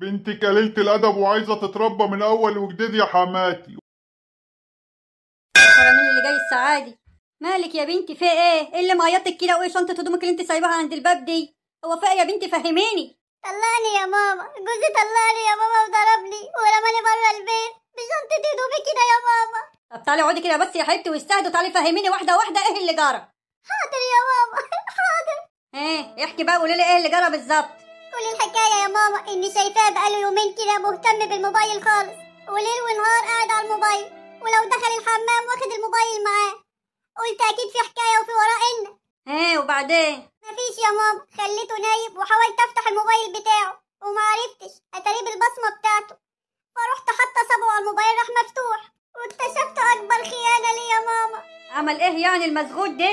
بنتي قليلة الأدب وعايزة تتربى من أول وجديد يا حماتي مين اللي جاي السعادي مالك يا بنتي في ايه ايه اللي معيطك كده وايه شنطه هدومك اللي انت سايباها عند الباب دي هو في ايه يا بنتي فهميني طلعني يا ماما جوزي طلعني يا ماما وضربني ورماني بره البيت بشنطه هدومي كده يا ماما طب تعالي اقعدي كده بس يا حبيبتي واستهدي وتعالي فهميني واحده واحده ايه اللي جرى حاضر يا ماما حاضر ايه احكي بقى قولي لي ايه اللي جرى بالظبط كل الحكاية يا ماما إني شايفاه بقاله يومين كده مهتم بالموبايل خالص وليل ونهار قاعد على الموبايل ولو دخل الحمام واخد الموبايل معاه قلت أكيد في حكاية وفي وراه إن إيه وبعدين مفيش يا ماما خليته نايم وحاولت أفتح الموبايل بتاعه ومعرفتش أتاريه بالبصمة بتاعته فرحت حتى صبعه على الموبايل راح مفتوح واكتشفت أكبر خيانة لي يا ماما عمل إيه يعني المزغوط ده؟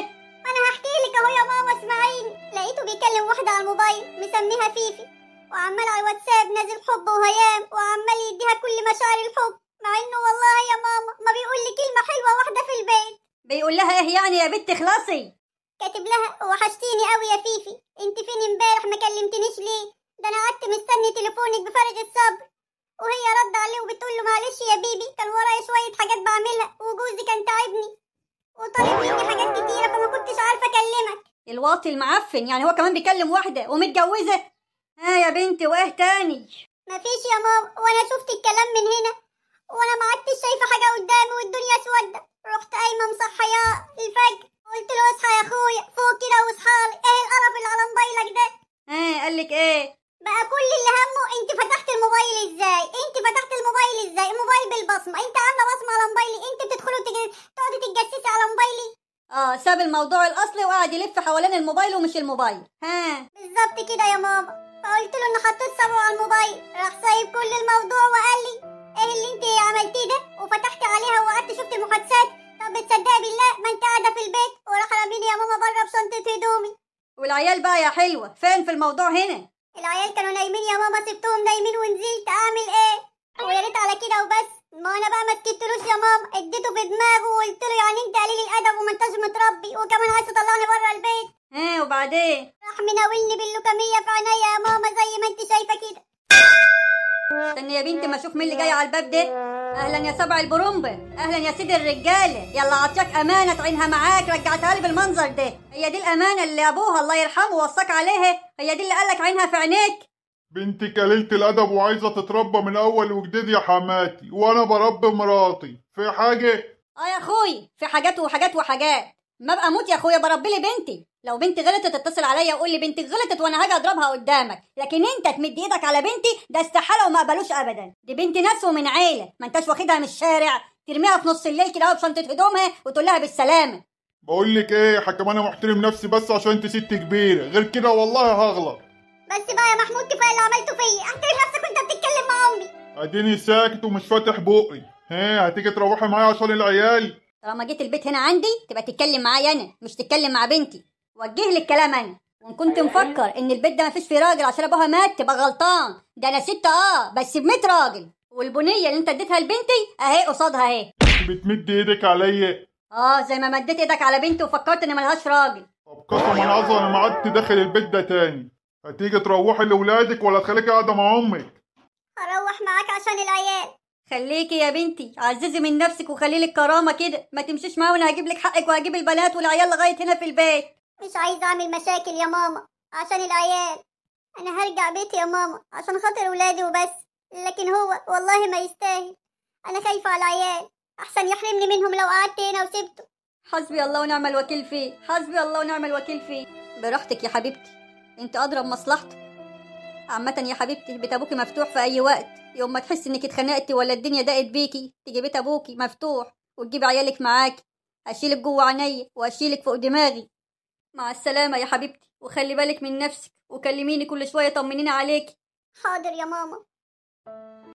أنا هحكيلك أهو يا ماما اسمعيني لقيته بيكلم واحدة على الموبايل مسميها فيفي وعمال على الواتساب نازل حب وهيام وعمال يديها كل مشاعر الحب مع انه والله يا ماما ما بيقول لي كلمة حلوة واحدة في البيت بيقول لها ايه يعني يا بنت اخلصي كاتب لها وحشتيني قوي يا فيفي انت فين امبارح ما كلمتنيش ليه ده انا قعدت مستني تليفونك بفرج الصبر وهي رد عليه وبتقول له معلش يا بيبي كان ورايا شوية حاجات بعملها وجوزي كان تعبني وطالب مني حاجات كتيرة فما كنتش عارفة أكلمك الواطي المعفن يعني هو كمان بيكلم واحدة ومتجوزة ها آه يا بنتي واه تاني مفيش يا ماما وانا شفت الكلام من هنا وانا ما عدتش شايفة حاجة قدامي والدنيا اسودة رحت قايمة مصحياه الفجر قلت له اصحى يا اخويا فوق كده واصحالي ايه القرف اللي على موبايلك ده آه، قال قالك ايه بقى كل اللي همه انت فتحت الموبايل ازاي انت فتحت الموبايل ازاي الموبايل بالبصمه انت عامله بصمه على موبايلي انت بتدخلي تقعدي تتجسسي على موبايلي اه ساب الموضوع الاصلي وقعد يلف حوالين الموبايل ومش الموبايل ها بالظبط كده يا ماما فقلت له ان حطيت صبعه على الموبايل راح سايب كل الموضوع وقال لي ايه اللي انت عملتيه ده وفتحت عليها وقعدت شفت المحادثات طب تصدقي بالله ما انت قاعده في البيت وراح رميني يا ماما بره بشنطه هدومي والعيال بقى يا حلوه فين في الموضوع هنا العيال كانوا نايمين يا ماما سبتهم نايمين ونزلت ربي وكمان عايز تطلعني بره البيت ايه وبعدين راح مناولني باللوكميه في عينيا يا ماما زي ما انت شايفه كده استني يا بنتي ما اشوف مين اللي جاي على الباب ده اهلا يا سبع البرومبه اهلا يا سيدي الرجاله يلا عطيك امانه تعينها معاك رجعتها لي بالمنظر ده هي دي الامانه اللي ابوها الله يرحمه وصاك عليها هي دي اللي قالك عينها في عينيك بنتي قليلة الأدب وعايزة تتربى من أول وجديد يا حماتي وأنا بربي مراتي في حاجة؟ آه يا أخوي في حاجات وحاجات وحاجات ما ابقى موت يا اخويا بربي لي بنتي لو بنتي غلطت اتصل عليا وقول لي بنتك غلطت وانا هاجي اضربها قدامك لكن انت تمد ايدك على بنتي ده استحاله وما اقبلوش ابدا دي بنت ناس ومن عيله ما انتش واخدها من الشارع ترميها في نص الليل كده بشنطه هدومها وتقول لها بالسلامه بقول لك ايه يا حكم انا محترم نفسي بس عشان انت ست كبيره غير كده والله هغلط بس بقى يا محمود كفايه اللي عملته فيا احترم نفسك وانت بتتكلم مع امي اديني ساكت ومش فاتح بقي ها هتيجي تروحي معايا عشان العيال طالما جيت البيت هنا عندي تبقى تتكلم معايا انا مش تتكلم مع بنتي وجه لي الكلام انا وان كنت أيوة، أيوة. مفكر ان البيت ده مفيش فيه راجل عشان ابوها مات تبقى غلطان ده انا ست اه بس ب 100 راجل والبنيه اللي انت اديتها لبنتي اهي قصادها اهي بتمد ايدك عليا اه زي ما مديت ايدك على بنتي وفكرت ان ملهاش راجل طب قسما انا ما عدت داخل البيت ده تاني هتيجي تروحي لاولادك ولا تخليكي قاعده مع امك هروح معاك عشان العيال خليكي يا بنتي عززي من نفسك وخلي لك كرامه كده ما تمشيش معايا وانا هجيب لك حقك وهجيب البنات والعيال لغايه هنا في البيت مش عايزه اعمل مشاكل يا ماما عشان العيال انا هرجع بيتي يا ماما عشان خاطر ولادي وبس لكن هو والله ما يستاهل انا خايفه على العيال احسن يحرمني منهم لو قعدت هنا وسبته حسبي الله ونعم الوكيل فيه حسبي الله ونعم الوكيل فيه براحتك يا حبيبتي انت ادرى بمصلحتك عامة يا حبيبتي بيت ابوكي مفتوح في اي وقت يوم ما تحسي انك اتخنقتي ولا الدنيا ضاقت بيكي تيجي بيت ابوكي مفتوح وتجيبي عيالك معاكي اشيلك جوه عيني واشيلك فوق دماغي مع السلامة يا حبيبتي وخلي بالك من نفسك وكلميني كل شوية طمنيني عليكي حاضر يا ماما